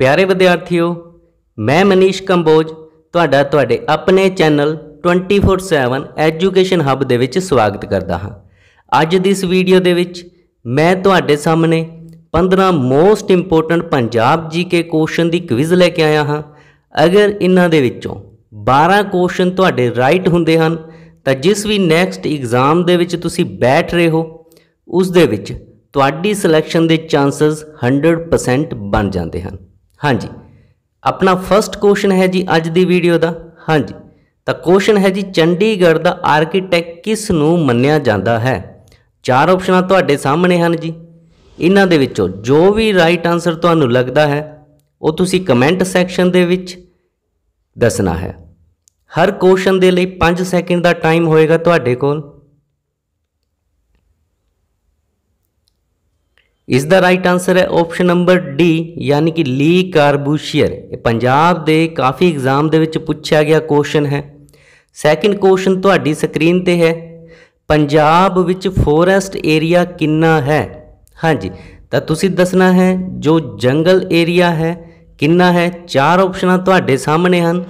ਪਿਆਰੇ ਵਿਦਿਆਰਥੀਓ ਮੈਂ ਮਨੀਸ਼ ਕੰਬੋਜ ਤੁਹਾਡਾ ਤੁਹਾਡੇ ਆਪਣੇ ਚੈਨਲ 24/7 ਐਜੂਕੇਸ਼ਨ ਹੱਬ ਦੇ ਵਿੱਚ ਸਵਾਗਤ ਕਰਦਾ ਹਾਂ ਅੱਜ ਦੀ ਇਸ ਵੀਡੀਓ ਦੇ ਵਿੱਚ ਮੈਂ ਤੁਹਾਡੇ ਸਾਹਮਣੇ 15 most important Punjab GK question ਦੀ ਕੁਇਜ਼ ਲੈ ਕੇ ਆਇਆ ਹਾਂ ਅਗਰ ਇਹਨਾਂ ਦੇ ਵਿੱਚੋਂ 12 ਕੁਐਸਚਨ ਤੁਹਾਡੇ ਰਾਈਟ ਹੁੰਦੇ ਹਨ ਤਾਂ ਜਿਸ ਵੀ ਨੈਕਸਟ ਐਗਜ਼ਾਮ ਦੇ ਵਿੱਚ ਤੁਸੀਂ ਬੈਠ ਰਹੇ ਹੋ ਉਸ ਦੇ ਵਿੱਚ ਤੁਹਾਡੀ ਸਿਲੈਕਸ਼ਨ ਦੇ ਚਾਂਸਸ 100% ਬਣ ਜਾਂਦੇ ਹਨ ਹਾਂਜੀ ਆਪਣਾ ਫਰਸਟ ਕੁਐਸਚਨ ਹੈ ਜੀ ਅੱਜ ਦੀ ਵੀਡੀਓ ਦਾ ਹਾਂਜੀ ਤਾਂ ਕੁਐਸਚਨ ਹੈ ਜੀ ਚੰਡੀਗੜ੍ਹ ਦਾ ਆਰਕੀਟੈਕਟ ਕਿਸ ਨੂੰ ਮੰਨਿਆ ਜਾਂਦਾ ਹੈ ਚਾਰ ਆਪਸ਼ਨਾਂ ਤੁਹਾਡੇ ਸਾਹਮਣੇ ਹਨ ਜੀ ਇਹਨਾਂ ਦੇ ਵਿੱਚੋਂ ਜੋ ਵੀ ਰਾਈਟ ਆਨਸਰ ਤੁਹਾਨੂੰ ਲੱਗਦਾ ਹੈ ਉਹ ਤੁਸੀਂ ਕਮੈਂਟ ਸੈਕਸ਼ਨ ਦੇ ਵਿੱਚ ਦੱਸਣਾ ਹੈ ਹਰ ਕੁਐਸਚਨ ਦੇ ਲਈ 5 ਸੈਕਿੰਡ ਦਾ ਟਾਈਮ ਹੋਏਗਾ ਤੁਹਾਡੇ ਕੋਲ ਇਸ ਦਾ ਰਾਈਟ ਆਨਸਰ ਹੈ ਆਪਸ਼ਨ ਨੰਬਰ ਡੀ ਯਾਨੀ ਕਿ ਲੀ ਕਾਰਬੂਸ਼ੀਅਰ ਇਹ ਪੰਜਾਬ ਦੇ ਕਾਫੀ ਐਗਜ਼ਾਮ ਦੇ ਵਿੱਚ ਪੁੱਛਿਆ ਗਿਆ ਕੁਐਸਚਨ ਹੈ ਸੈਕਿੰਡ ਕੁਐਸਚਨ ਤੁਹਾਡੀ ਸਕਰੀਨ ਤੇ ਹੈ ਪੰਜਾਬ ਵਿੱਚ ਫੋਰੈਸਟ ਏਰੀਆ ਕਿੰਨਾ ਹੈ ਹਾਂਜੀ ਤਾਂ ਤੁਸੀਂ ਦੱਸਣਾ ਹੈ ਜੋ ਜੰਗਲ ਏਰੀਆ ਹੈ ਕਿੰਨਾ ਹੈ ਚਾਰ ਆਪਸ਼ਨਾਂ ਤੁਹਾਡੇ ਸਾਹਮਣੇ ਹਨ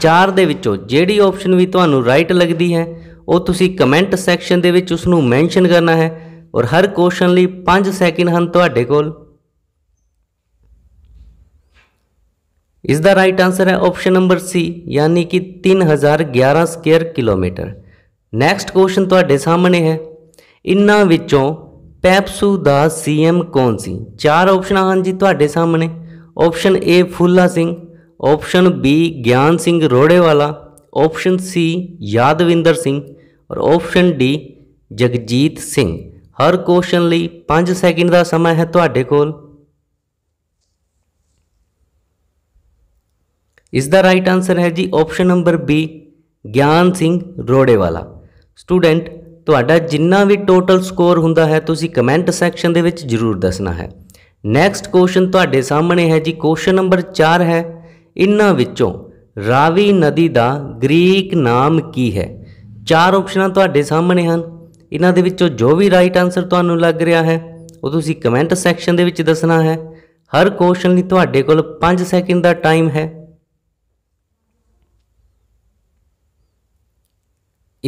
ਚਾਰ ਦੇ ਵਿੱਚੋਂ ਜਿਹੜੀ ਆਪਸ਼ਨ ਵੀ ਤੁਹਾਨੂੰ ਰਾਈਟ ਲੱਗਦੀ ਹੈ ਉਹ ਤੁਸੀਂ ਕਮੈਂਟ ਸੈਕਸ਼ਨ ਦੇ ਵਿੱਚ ਉਸ ਨੂੰ ਮੈਂਸ਼ਨ ਕਰਨਾ ਹੈ ਔਰ ਹਰ ਕੁਐਸਚਨ ਲਈ 5 ਸੈਕਿੰਡ ਹਨ ਤੁਹਾਡੇ ਕੋਲ ਇਸ ਦਾ ਰਾਈਟ ਆਨਸਰ ਹੈ ਆਪਸ਼ਨ ਨੰਬਰ ਸੀ ਯਾਨੀ ਕਿ 3011 ਸਕੁਅਰ ਕਿਲੋਮੀਟਰ ਨੈਕਸਟ ਕੁਐਸਚਨ ਤੁਹਾਡੇ ਸਾਹਮਣੇ ਹੈ ਇਨ੍ਹਾਂ ਵਿੱਚੋਂ ਪੈਪਸੂ ਦਾ ਸੀਐਮ ਕੌਣ ਸੀ ਚਾਰ ਆਪਸ਼ਨਾਂ ਹਨ ਜੀ ਤੁਹਾਡੇ ਸਾਹਮਣੇ option A Phula Singh option B Gian Singh Rorewala option C Yadavindra Singh ਔਰ ਆਪਸ਼ਨ ਡੀ ਜਗਜੀਤ ਸਿੰਘ ਹਰ ਕੁਐਸਚਨ ਲਈ 5 ਸੈਕਿੰਡ ਦਾ ਸਮਾਂ ਹੈ ਤੁਹਾਡੇ ਕੋਲ ਇਸ ਦਾ ਰਾਈਟ ਆਨਸਰ ਹੈ ਜੀ ਆਪਸ਼ਨ ਨੰਬਰ B ਗਿਆਨ ਸਿੰਘ ਰੋੜੇਵਾਲਾ ਸਟੂਡੈਂਟ ਤੁਹਾਡਾ ਜਿੰਨਾ ਵੀ ਟੋਟਲ ਸਕੋਰ ਹੁੰਦਾ ਹੈ ਤੁਸੀਂ ਕਮੈਂਟ ਸੈਕਸ਼ਨ ਦੇ ਵਿੱਚ ਜ਼ਰੂਰ ਦੱਸਣਾ ਹੈ ਨੈਕਸਟ ਕੁਐਸਚਨ ਤੁਹਾਡੇ ਸਾਹਮਣੇ ਹੈ ਜੀ ਕੁਐਸਚਨ ਨੰਬਰ 4 ਹੈ ਇਨ੍ਹਾਂ ਵਿੱਚੋਂ ਰਾਵੀ ਨਦੀ ਦਾ ਗ੍ਰੀਕ ਨਾਮ ਕੀ ਹੈ ਚਾਰ ਆਪਸ਼ਨਾਂ ਤੁਹਾਡੇ ਸਾਹਮਣੇ ਹਨ ਇਹਨਾਂ ਦੇ ਵਿੱਚੋਂ ਜੋ ਵੀ ਰਾਈਟ ਆਨਸਰ ਤੁਹਾਨੂੰ ਲੱਗ ਰਿਹਾ ਹੈ ਉਹ ਤੁਸੀਂ ਕਮੈਂਟ ਸੈਕਸ਼ਨ ਦੇ ਵਿੱਚ ਦੱਸਣਾ ਹੈ ਹਰ ਕੁਐਸਚਨ ਲਈ ਤੁਹਾਡੇ ਕੋਲ 5 ਸੈਕਿੰਡ ਦਾ ਟਾਈਮ ਹੈ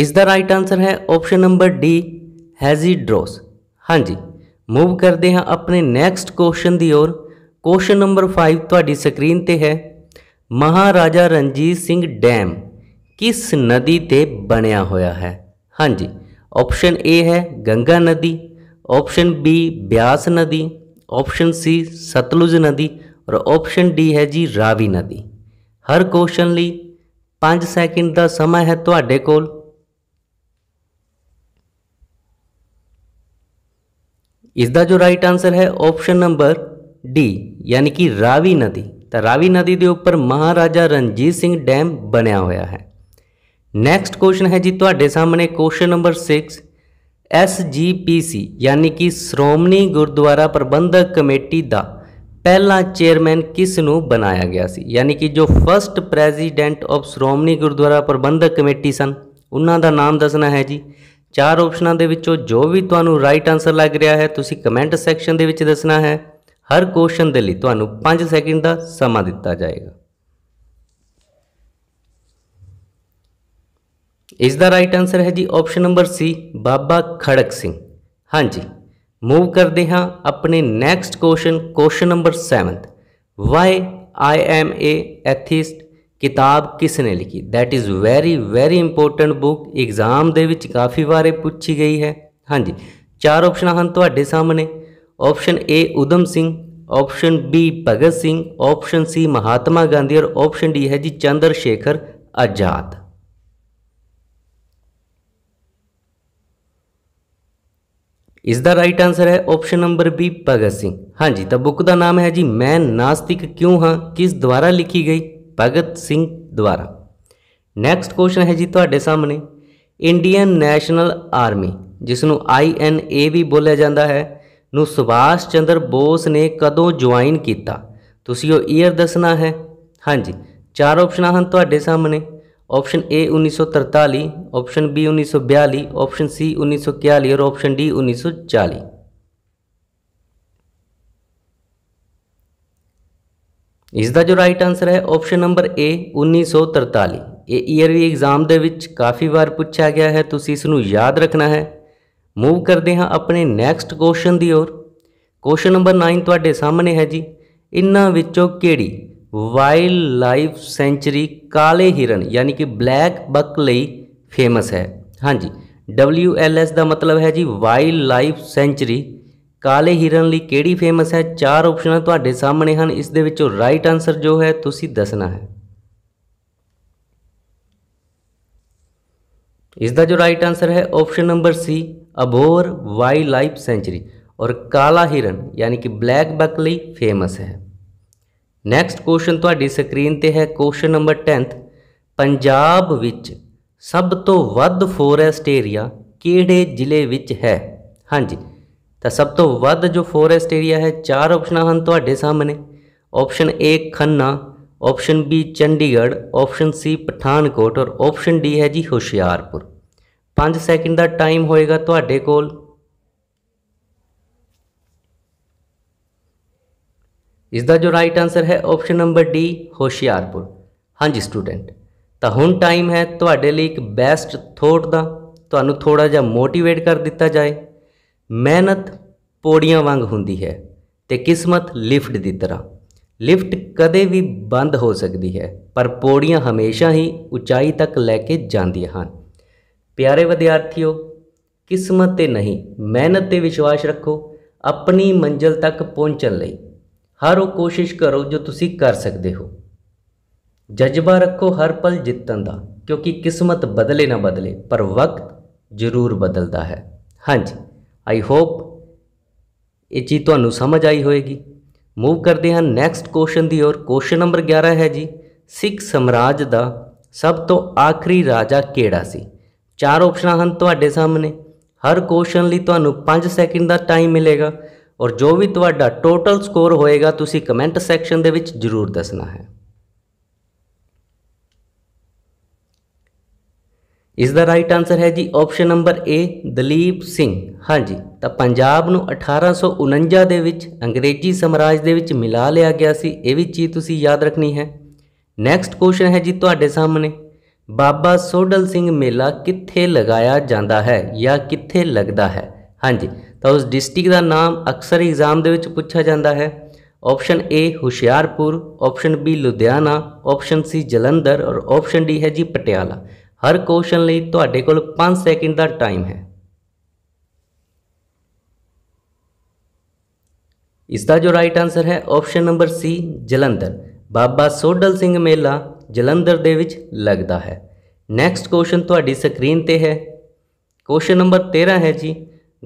ਇਸ ਦਾ ਰਾਈਟ ਆਨਸਰ ਹੈ ਆਪਸ਼ਨ ਨੰਬਰ ਡੀ ਡਰੋਸ ਹਾਂਜੀ ਮੂਵ ਕਰਦੇ ਹਾਂ ਆਪਣੇ ਨੈਕਸਟ ਕੁਐਸਚਨ ਦੀ ਔਰ ਕੁਐਸਚਨ ਨੰਬਰ 5 ਤੁਹਾਡੀ ਸਕਰੀਨ ਤੇ ਹੈ ਮਹਾਰਾਜਾ ਰਣਜੀਤ ਸਿੰਘ ਡੈਮ ਕਿਸ ਨਦੀ ਤੇ ਬਣਿਆ ਹੋਇਆ ਹੈ ਹਾਂਜੀ ऑप्शन ए है गंगा नदी ऑप्शन बी ब्यास नदी ऑप्शन सी सतलुज नदी ਔਰ ਆਪਸ਼ਨ ਡੀ ਹੈ ਜੀ ਰਾਵੀ ਨਦੀ ਹਰ ਕੁਐਸਚਨ ਲਈ 5 ਸੈਕਿੰਡ ਦਾ ਸਮਾਂ ਹੈ ਤੁਹਾਡੇ ਕੋਲ ਇਸ ਦਾ ਜੋ ਰਾਈਟ ਆਨਸਰ ਹੈ ਆਪਸ਼ਨ ਨੰਬਰ ਡੀ ਯਾਨੀ ਕਿ ਰਾਵੀ ਨਦੀ ਤਾਂ ਰਾਵੀ ਨਦੀ ਦੇ ਉੱਪਰ ਮਹਾਰਾਜਾ ਰਣਜੀਤ ਸਿੰਘ ਡੈਮ ਬਣਿਆ ਹੋਇਆ ਹੈ ਨੈਕਸਟ ਕੁਐਸਚਨ ਹੈ ਜੀ ਤੁਹਾਡੇ ਸਾਹਮਣੇ ਕੁਐਸਚਨ ਨੰਬਰ 6 ਐਸਜੀਪੀਸੀ ਯਾਨੀ ਕਿ ਸ਼੍ਰੋਮਣੀ ਗੁਰਦੁਆਰਾ ਪ੍ਰਬੰਧਕ ਕਮੇਟੀ ਦਾ ਪਹਿਲਾ ਚੇਅਰਮੈਨ ਕਿਸ ਨੂੰ ਬਣਾਇਆ ਗਿਆ ਸੀ ਯਾਨੀ ਕਿ ਜੋ first president of Shiromani Gurdwara Prabandhak committee ਸਨ ਉਹਨਾਂ ਦਾ ਨਾਮ ਦੱਸਣਾ ਹੈ ਜੀ ਚਾਰ ਆਪਸ਼ਨਾਂ ਦੇ ਵਿੱਚੋਂ ਜੋ ਵੀ ਤੁਹਾਨੂੰ ਰਾਈਟ ਆਨਸਰ ਲੱਗ ਰਿਹਾ ਹੈ ਤੁਸੀਂ ਕਮੈਂਟ ਸੈਕਸ਼ਨ ਦੇ ਵਿੱਚ ਦੱਸਣਾ ਹੈ ਹਰ ਕੁਐਸਚਨ ਦੇ ਲਈ ਤੁਹਾਨੂੰ 5 ਸੈਕਿੰਡ ਦਾ ਸਮਾਂ ਦਿੱਤਾ ਜਾਏਗਾ ਇਸ ਦਾ ਰਾਈਟ ਆਨਸਰ ਹੈ ਜੀ option number C Baba Kharak Singh ਹਾਂਜੀ ਮੂਵ ਕਰਦੇ ਹਾਂ ਆਪਣੇ next question question number 7 why I am a atheist ਕਿਤਾਬ ਕਿਸ ਨੇ ਲਿਖੀ that is very very important book exam ਦੇ ਵਿੱਚ ਕਾਫੀ ਵਾਰੇ ਪੁੱਛੀ ਗਈ ਹੈ ਹਾਂਜੀ ਚਾਰ ਆਪਸ਼ਨਾਂ ਹਨ ਤੁਹਾਡੇ ਸਾਹਮਣੇ option A Udham Singh option B Bhagat Singh option C Mahatma Gandhi ਔਰ ਆਪਸ਼ਨ ਡੀ ਹੈ ਜੀ ਚੰਦਰ ਸ਼ੇਖਰ ਆਜ਼ਾਦ ਇਸ ਦਾ ਰਾਈਟ ਆਨਸਰ ਹੈ option number B Bhagat Singh ਹਾਂਜੀ ਤਾਂ ਬੁੱਕ ਦਾ ਨਾਮ ਹੈ ਜੀ ਮੈਂ ਨਾਸਤਿਕ ਕਿਉਂ ਹਾਂ ਕਿਸ ਦੁਆਰਾ ਲਿਖੀ ਗਈ ਭਗਤ ਸਿੰਘ ਦੁਆਰਾ ਨੈਕਸਟ ਕੁਐਸਚਨ ਹੈ ਜੀ ਤੁਹਾਡੇ ਸਾਹਮਣੇ ਇੰਡੀਅਨ ਨੈਸ਼ਨਲ ਆਰਮੀ ਜਿਸ ਨੂੰ INA ਵੀ ਬੋਲਿਆ ਜਾਂਦਾ ਹੈ ਨੂੰ ਸੁਭਾਸ਼ ਚੰਦਰ ਬੋਸ ਨੇ ਕਦੋਂ ਜੁਆਇਨ ਕੀਤਾ ਤੁਸੀਂ ਉਹ ਈਅਰ ਦੱਸਣਾ ਹੈ ਹਾਂਜੀ ਚਾਰ ਆਪਸ਼ਨਾਂ ਹਨ ਤੁਹਾਡੇ ਸਾਹਮਣੇ option A 1943 option B 1942 option C 1941 और ऑप्शन डी 1940 ਇਸ ਦਾ ਜੋ ਰਾਈਟ ਆਨਸਰ ਹੈ ਆਪਸ਼ਨ ਨੰਬਰ A 1943 ਇਹ ਈਅਰ ਵੀ ਐਗਜ਼ਾਮ ਦੇ ਵਿੱਚ ਕਾਫੀ ਵਾਰ ਪੁੱਛਿਆ ਗਿਆ ਹੈ ਤੁਸੀਂ ਇਸ ਨੂੰ ਯਾਦ ਰੱਖਣਾ ਹੈ ਮੂਵ ਕਰਦੇ ਹਾਂ ਆਪਣੇ ਨੈਕਸਟ ਕੁਐਸਚਨ ਦੀ ਔਰ ਕੁਐਸਚਨ ਨੰਬਰ 9 ਤੁਹਾਡੇ ਸਾਹਮਣੇ ਹੈ ਜੀ ਇਨ੍ਹਾਂ ਵਿੱਚੋਂ ਕਿਹੜੀ ਵਾਈਲਡ ਲਾਈਫ ਸੈਂਚਰੀ ਕਾਲੇ ਹਿਰਨ ਯਾਨੀ ਕਿ ਬਲੈਕ ਬੱਕ ਲਈ ਫੇਮਸ ਹੈ ਹਾਂਜੀ WLS ਦਾ ਮਤਲਬ ਹੈ ਜੀ ਵਾਈਲਡ ਲਾਈਫ ਸੈਂਚਰੀ ਕਾਲੇ ਹਿਰਨ ਲਈ ਕਿਹੜੀ ਫੇਮਸ ਹੈ ਚਾਰ ਆਪਸ਼ਨਾਂ ਤੁਹਾਡੇ ਸਾਹਮਣੇ ਹਨ ਇਸ ਦੇ ਵਿੱਚੋਂ ਰਾਈਟ ਆਨਸਰ ਜੋ ਹੈ ਤੁਸੀਂ ਦੱਸਣਾ ਹੈ ਇਸ ਦਾ ਜੋ ਰਾਈਟ ਆਨਸਰ ਹੈ option number C Abohar wild life sanctuary ਔਰ ਕਾਲਾ ਹਿਰਨ ਯਾਨੀ ਕਿ ਬਲੈਕ ਬੱਕ ਲਈ ਫੇਮਸ ਹੈ ਨੈਕਸਟ ਕੁਐਸਚਨ ਤੁਹਾਡੀ ਸਕਰੀਨ ਤੇ ਹੈ ਕੁਐਸਚਨ ਨੰਬਰ 10th ਪੰਜਾਬ ਵਿੱਚ ਸਭ ਤੋਂ ਵੱਧ ਫੋਰੈਸਟ ਏਰੀਆ ਕਿਹੜੇ ਜ਼ਿਲ੍ਹੇ ਵਿੱਚ ਹੈ ਹਾਂਜੀ ਤਾਂ ਸਭ ਤੋਂ ਵੱਧ ਜੋ ਫੋਰੈਸਟ ਏਰੀਆ ਹੈ ਚਾਰ ਆਪਸ਼ਨਾਂ ਹਨ ਤੁਹਾਡੇ ਸਾਹਮਣੇ option A Khanna option B Chandigarh option C Pathankot ਔਰ ਆਪਸ਼ਨ D ਹੈ ਜੀ ਹੁਸ਼ਿਆਰਪੁਰ 5 ਸੈਕਿੰਡ ਦਾ ਟਾਈਮ ਹੋਏਗਾ ਤੁਹਾਡੇ ਕੋਲ ਇਸ ਦਾ ਜੋ ਰਾਈਟ ਆਨਸਰ ਹੈ ਆਪਸ਼ਨ ਨੰਬਰ ਡੀ ਹੋਸ਼ਿਆਰਪੁਰ ਹਾਂਜੀ ਸਟੂਡੈਂਟ ਤਾਂ ਹੁਣ ਟਾਈਮ ਹੈ ਤੁਹਾਡੇ ਲਈ ਇੱਕ ਬੈਸਟ ਥੋਟ ਦਾ ਤੁਹਾਨੂੰ ਥੋੜਾ ਜਿਹਾ ਮੋਟੀਵੇਟ ਕਰ ਦਿੱਤਾ ਜਾਏ ਮਿਹਨਤ ਪੌੜੀਆਂ ਵਾਂਗ ਹੁੰਦੀ ਹੈ ਤੇ ਕਿਸਮਤ ਲਿਫਟ ਦੀ ਤਰ੍ਹਾਂ ਲਿਫਟ ਕਦੇ ਵੀ ਬੰਦ ਹੋ ਸਕਦੀ ਹੈ ਪਰ ਪੌੜੀਆਂ ਹਮੇਸ਼ਾ ਹੀ ਉਚਾਈ ਤੱਕ ਲੈ ਕੇ ਜਾਂਦੀਆਂ ਹਨ ਪਿਆਰੇ ਵਿਦਿਆਰਥੀਓ ਕਿਸਮਤ ਤੇ ਨਹੀਂ ਮਿਹਨਤ ਤੇ ਵਿਸ਼ਵਾਸ ਰੱਖੋ ਆਪਣੀ ਮੰਜ਼ਲ ਤੱਕ ਪਹੁੰਚਣ ਲਈ ਹਰ ਉਹ ਕੋਸ਼ਿਸ਼ ਕਰੋ ਜੋ ਤੁਸੀਂ ਕਰ ਸਕਦੇ ਹੋ ਜਜ਼ਬਾ ਰੱਖੋ ਹਰ ਪਲ ਜਿੱਤਣ ਦਾ ਕਿਉਂਕਿ ਕਿਸਮਤ ਬਦਲੇ ਨਾ ਬਦਲੇ ਪਰ ਵਕਤ ਜ਼ਰੂਰ ਬਦਲਦਾ ਹੈ ਹਾਂਜੀ ਆਈ ਹੋਪ ਇਹ ਚੀਜ਼ ਤੁਹਾਨੂੰ ਸਮਝ ਆਈ ਹੋਵੇਗੀ ਮੂਵ ਕਰਦੇ ਹਾਂ ਨੈਕਸਟ ਕੁਐਸਚਨ ਦੀ ਔਰ ਕੁਐਸਚਨ ਨੰਬਰ 11 ਹੈ ਜੀ ਸਿੱਖ ਸਮਰਾਜ ਦਾ ਸਭ ਤੋਂ ਆਖਰੀ ਰਾਜਾ ਕਿਹੜਾ ਸੀ ਚਾਰ ਆਪਸ਼ਨਾਂ ਹਨ ਤੁਹਾਡੇ ਸਾਹਮਣੇ ਹਰ ਕੁਐਸਚਨ ਲਈ ਤੁਹਾਨੂੰ 5 ਸੈਕਿੰਡ ਦਾ ਟਾਈਮ ਮਿਲੇਗਾ ਔਰ ਜੋ ਵੀ ਤੁਹਾਡਾ ਟੋਟਲ ਸਕੋਰ ਹੋਏਗਾ ਤੁਸੀਂ ਕਮੈਂਟ ਸੈਕਸ਼ਨ ਦੇ ਵਿੱਚ ਜ਼ਰੂਰ ਦੱਸਣਾ ਹੈ ਇਸ ਦਾ ਰਾਈਟ ਆਨਸਰ ਹੈ ਜੀ option number A Dalip Singh ਹਾਂਜੀ ਤਾਂ ਪੰਜਾਬ ਨੂੰ 1849 ਦੇ ਵਿੱਚ ਅੰਗਰੇਜ਼ੀ ਸਮਰਾਜ ਦੇ ਵਿੱਚ ਮਿਲਾ ਲਿਆ ਗਿਆ ਸੀ ਇਹ ਵੀ ਚੀਜ਼ ਤੁਸੀਂ ਯਾਦ ਰੱਖਣੀ ਹੈ ਨੈਕਸਟ ਕੁਐਸਚਨ ਹੈ ਜੀ ਤੁਹਾਡੇ ਸਾਹਮਣੇ ਬਾਬਾ ਸੋਡਲ ਸਿੰਘ ਮੇਲਾ ਕਿੱਥੇ ਲਗਾਇਆ ਜਾਂਦਾ ਹੈ ਜਾਂ ਕਿੱਥੇ ਲੱਗਦਾ ਹੈ ਹਾਂਜੀ ਤਾਂ ਉਸ ਡਿਸਟ੍ਰਿਕਟ ਦਾ ਨਾਮ ਅਕਸਰ ਐਗਜ਼ਾਮ ਦੇ ਵਿੱਚ ਪੁੱਛਿਆ ਜਾਂਦਾ ਹੈ option A Hoshiarpur option B Ludhiana option C Jalandhar ਔਰ ਆਪਸ਼ਨ ਡੀ ਹੈ ਜੀ ਪਟਿਆਲਾ ਹਰ ਕੁਐਸਚਨ ਲਈ ਤੁਹਾਡੇ ਕੋਲ 5 ਸੈਕਿੰਡ ਦਾ ਟਾਈਮ ਹੈ ਇਸ ਦਾ ਜੋ ਰਾਈਟ ਆਨਸਰ ਹੈ option number C Jalandhar Baba Sodal Singh ਮੇਲਾ ਜਲੰਧਰ ਦੇ ਵਿੱਚ ਲੱਗਦਾ ਹੈ ਨੈਕਸਟ ਕੁਐਸਚਨ ਤੁਹਾਡੀ ਸਕਰੀਨ ਤੇ ਹੈ ਕੁਐਸਚਨ ਨੰਬਰ 13 ਹੈ ਜੀ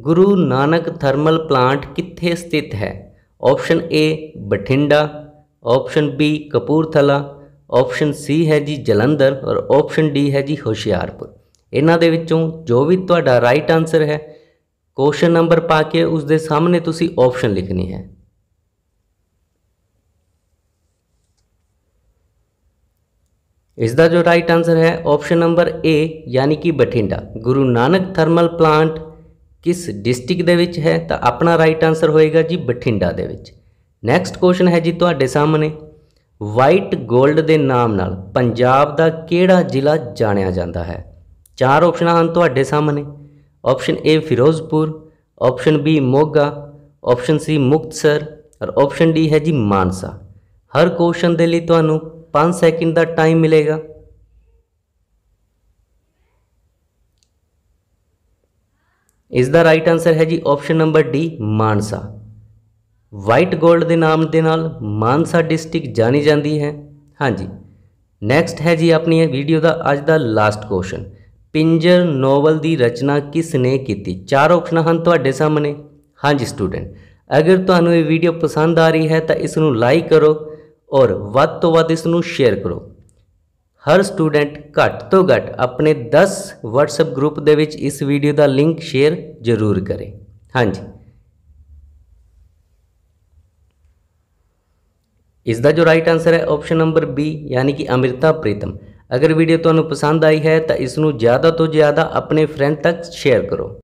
ਗੁਰੂ ਨਾਨਕ ਥਰਮਲ ਪਲਾਂਟ ਕਿੱਥੇ ਸਥਿਤ ਹੈ option A Bathinda option B Kapurthala option C ਹੈ ਜੀ ਜਲੰਧਰ ਔਰ ਆਪਸ਼ਨ D ਹੈ ਜੀ ਹੁਸ਼ਿਆਰਪੁਰ ਇਹਨਾਂ ਦੇ ਵਿੱਚੋਂ ਜੋ ਵੀ ਤੁਹਾਡਾ ਰਾਈਟ ਆਨਸਰ ਹੈ ਕੁਐਸਚਨ ਨੰਬਰ ਪਾ ਕੇ ਉਸ ਦੇ ਸਾਹਮਣੇ ਤੁਸੀਂ ਆਪਸ਼ਨ ਲਿਖਣੀ ਹੈ ਇਸ ਦਾ ਜੋ ਰਾਈਟ ਆਨਸਰ ਹੈ ਆਪਸ਼ਨ ਨੰਬਰ A ਯਾਨੀ ਕਿ ਬਠਿੰਡਾ ਗੁਰੂ ਨਾਨਕ ਥਰਮਲ ਪਲਾਂਟ ਕਿਸ ਡਿਸਟ੍ਰਿਕਟ ਦੇ ਵਿੱਚ ਹੈ ਤਾਂ ਆਪਣਾ ਰਾਈਟ ਆਨਸਰ ਹੋਏਗਾ ਜੀ ਬਠਿੰਡਾ ਦੇ ਵਿੱਚ ਨੈਕਸਟ ਕੁਐਸਚਨ ਹੈ ਜੀ ਤੁਹਾਡੇ ਸਾਹਮਣੇ ਵਾਈਟ 골ਡ ਦੇ ਨਾਮ ਨਾਲ ਪੰਜਾਬ ਦਾ ਕਿਹੜਾ ਜ਼ਿਲ੍ਹਾ ਜਾਣਿਆ ਜਾਂਦਾ ਹੈ ਚਾਰ ਆਪਸ਼ਨਾਂ ਹਨ ਤੁਹਾਡੇ ਸਾਹਮਣੇ option A Firozpur option B Moga option C Muktsar ਔਰ ਆਪਸ਼ਨ D ਹੈ ਜੀ ਮਾਨਸਾ ਹਰ ਕੁਐਸਚਨ ਦੇ ਲਈ ਤੁਹਾਨੂੰ 5 ਸੈਕਿੰਡ ਦਾ ਟਾਈਮ ਮਿਲੇਗਾ ਇਸ ਦਾ ਰਾਈਟ ਆਨਸਰ ਹੈ ਜੀ option number D Mansa white 골ਡ ਦੇ ਨਾਮ ਦੇ ਨਾਲ ਮਾਨਸਾ ਡਿਸਟ੍ਰਿਕਟ ਜਾਣੀ ਜਾਂਦੀ ਹੈ ਹਾਂਜੀ ਨੈਕਸਟ ਹੈ ਜੀ ਆਪਣੀ ਵੀਡੀਓ ਦਾ ਅੱਜ ਦਾ ਲਾਸਟ ਕੁਐਸਚਨ ਪਿੰਜਰ ਨੋਵਲ ਦੀ ਰਚਨਾ ਕਿਸ ਨੇ ਕੀਤੀ ਚਾਰ ਆਪਸ਼ਨ ਹਨ ਤੁਹਾਡੇ ਸਾਹਮਣੇ ਹਾਂਜੀ ਸਟੂਡੈਂਟ ਅਗਰ ਤੁਹਾਨੂੰ ਇਹ ਵੀਡੀਓ ਪਸੰਦ ਆ ਰਹੀ ਹੈ ਤਾਂ ਇਸ ਨੂੰ ਲਾਈਕ ਕਰੋ ਔਰ ਵੱਧ ਤੋਂ ਵੱਧ ਇਸ ਨੂੰ ਸ਼ੇਅਰ ਕਰੋ ਹਰ ਸਟੂਡੈਂਟ ਘੱਟ ਤੋਂ ਘੱਟ ਆਪਣੇ 10 WhatsApp ਗਰੁੱਪ ਦੇ ਵਿੱਚ ਇਸ ਵੀਡੀਓ ਦਾ ਲਿੰਕ ਸ਼ੇਅਰ ਜ਼ਰੂਰ ਕਰੇ ਹਾਂਜੀ ਇਸ ਦਾ ਜੋ ਰਾਈਟ ਆਨਸਰ ਹੈ ਆਪਸ਼ਨ ਨੰਬਰ B ਯਾਨੀ ਕਿ ਅਮਿਰਤਾ ਪ੍ਰੀਤਮ ਅਗਰ ਵੀਡੀਓ ਤੁਹਾਨੂੰ ਪਸੰਦ ਆਈ ਹੈ ਤਾਂ ਇਸ ਨੂੰ ਜ਼ਿਆਦਾ ਤੋਂ ਜ਼ਿਆਦਾ ਆਪਣੇ ਫਰੈਂਡ ਤੱਕ ਸ਼ੇਅਰ ਕਰੋ